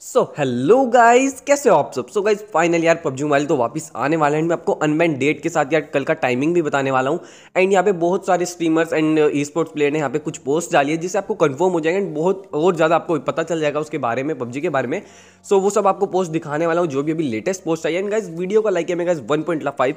so hello guys कैसे हो आप सब सो गाइस फाइनल यार पबजी मोबाइल तो वापस आने वाला है एंड मैं आपको अनबैंड डेट के साथ यार कल का टाइमिंग भी बताने वाला हूँ एंड यहाँ पे बहुत सारे streamers and esports player ने यहाँ पे कुछ पोस्ट डाली है जिससे आपको कन्फर्म हो जाएगा एंड बहुत और ज़्यादा आपको पता चल जाएगा उसके बारे में पबजी के बारे में सो so, वो सब आपको पोस्ट दिखाने वाला हूँ जो भी अभी लेटेस्ट पोस्ट आई है एंड गाइज वीडियो का लाइक है मैं गाइज वन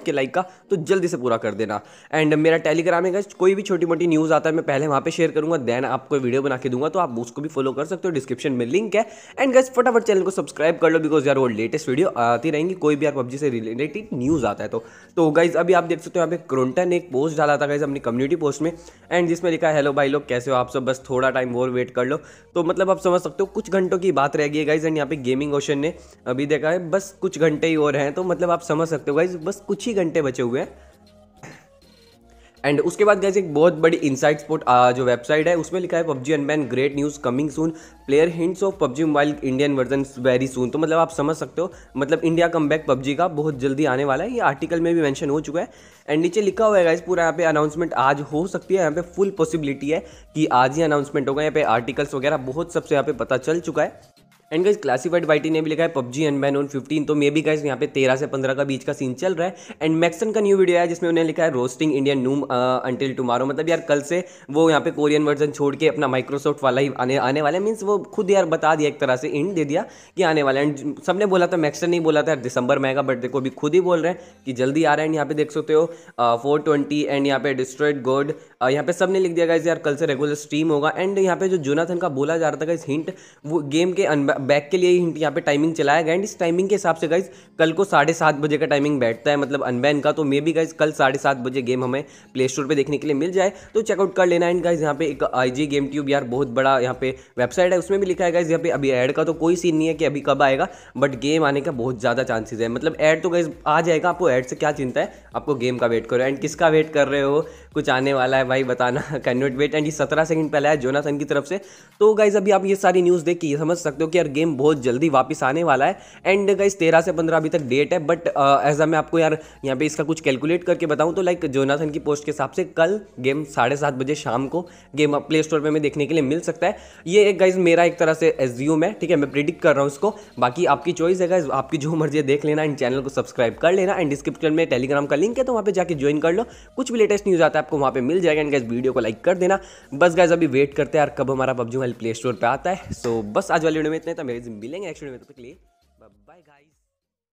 के लाइक का तो जल्दी से पूरा कर देना एंड मेरा टेलीग्राम है गाइज कोई भी छोटी मोटी न्यूज़ आता है मैं पहले वहाँ पर शेयर करूँगा देन आपको वीडियो बना के दूंगा तो आप उसको भी फॉलो कर सकते हो डिस्क्रिप्शन में लिंक है एंड गाइज फटा फटाफट चैनल को सब्सक्राइब कर लो बिकॉज यार वो लेटेस्ट वीडियो आती रहेंगी कोई भी यार पब्जी से रिलेटेड न्यूज़ आता है तो तो गाइज अभी आप देख सकते हो यहाँ पे क्रोंटन ने एक पोस्ट डाला था गाइज अपनी कम्युनिटी पोस्ट में एंड जिसमें लिखा हैलो भाई लोग कैसे हो आप सब बस थोड़ा टाइम और वेट कर लो तो मतलब आप समझ सकते हो कुछ घंटों की बात रह गई है गाइज एंड यहाँ पे गेमिंग ओशन ने अभी देखा है बस कुछ घंटे ही और हैं तो मतलब आप समझ सकते हो गाइज बस कुछ ही घंटे बचे हुए हैं एंड उसके बाद गैस एक बहुत बड़ी इनसाइट स्पोर्ट जो वेबसाइट है उसमें लिखा है PUBG unban great news coming soon player hints of PUBG mobile Indian version very soon तो मतलब आप समझ सकते हो मतलब इंडिया कम बैक पबजी का बहुत जल्दी आने वाला है ये आर्टिकल में भी मैंशन हो चुका है एंड नीचे लिखा हुआ है गाइस पूरा यहाँ पे अनाउंसमेंट आज हो सकती है यहाँ पे फुल पॉसिबिलिटी है कि आज ही अनाउंसमेंट होगा यहाँ पे आर्टिकल्स वगैरह बहुत सबसे यहाँ पे पता चल चुका है एंड गाइज क्लासीफाइड वाइटी ने भी लिखा है पब्जी मैन ऑन फिफ्टीन तो मे बी गाइज यहाँ पे तेरह से पंद्रह का बीच का सीन चल रहा है एंड मैक्सन का न्यू वीडियो है जिसमें उन्हें लिखा है roasting Indian noob until tomorrow मतलब यार कल से वो यहाँ पे कोरियन वर्जन छोड़ के अपना माइक्रोसॉफ्ट वाला ही आने आने वाला है मीन्स वो खुद यार बता दिया एक तरह से इंड दे दिया कि आने वाला एंड सबने बोला था मैक्सन नहीं बोला था यार दिसंबर में आएगा बट देखो अभी खुद ही बोल रहे हैं कि जल्दी आ रहा है एंड यहाँ पे देख सकते हो फोर ट्वेंटी एंड यहाँ पे डिस्ट्रॉयड गोड uh, यहाँ पे ने लिख दिया गया यार कल से रेगुलर स्ट्रीम होगा एंड यहाँ पे जो जोनाथन का बोला जा रहा था इस हिंट वो गेम के बैक के लिए ही हिंट यहाँ पे टाइमिंग चलाया गया एंड इस टाइमिंग के हिसाब से गाइज कल को साढ़े सात बजे का टाइमिंग बैठता है मतलब अनबैन का तो मे बी गाइज कल साढ़े सात बजे गेम हमें प्ले स्टोर पर देखने के लिए मिल जाए तो चेकआउट कर लेना एंड गाइज यहाँ पे एक आई जी गेम ट्यूब यार बहुत बड़ा यहाँ पे वेबसाइट है उसमें भी लिखा है गाइज यहाँ पे अभी एड का तो कोई सीन नहीं है कि अभी कब आएगा बट गेम आने का बहुत ज़्यादा चांसेज है मतलब एड तो गाइज आ जाएगा आपको एड से क्या चिंता है आपको गेम का वेट करो एंड किसका वेट कर रहे हो कुछ आने वाला है भाई बताना कैन नॉट वेट एंड ये सत्रह सेकंड पहले आया जोनाथन की तरफ से तो गाइज अभी आप ये सारी न्यूज़ देख के ये समझ सकते हो कि यार गेम बहुत जल्दी वापस आने वाला है एंड का इस तेरह से पंद्रह अभी तक डेट है बट एज मैं आपको यार यहाँ पे इसका कुछ कैलकुलेट करके बताऊँ तो लाइक जोनाथन की पोस्ट के हिसाब से कल गेम साढ़े सात बजे शाम को गेम प्ले स्टोर में देखने के लिए मिल सकता है ये एक गाइज मेरा एक तरह से एज्यूम है ठीक है मैं प्रिडिक्ट कर रहा हूँ इसको बाकी आपकी चॉइस है गाइज आपकी जो मर्जी देख लेना एंड चैनल को सब्सक्राइब कर लेना एंड डिस्क्रिप्शन में टेलीग्राम का लिंक है तो वहाँ पर जाकर ज्वाइन कर लो कुछ भी लेटेस्ट न्यूज़ आता है आपको वहाँ पर मिल जाएगा एंड गाइज वीडियो को लाइक कर देना बस गाइज अभी वेट करते हैं यार कब हमारा पबजी मोबाइल प्ले स्टोर पर आता है सो so, बस आज वाले वीडियो में इतने मेरे मिलेंगे नेक्स्ट वीडियो में तब तक लिए बाय गाइस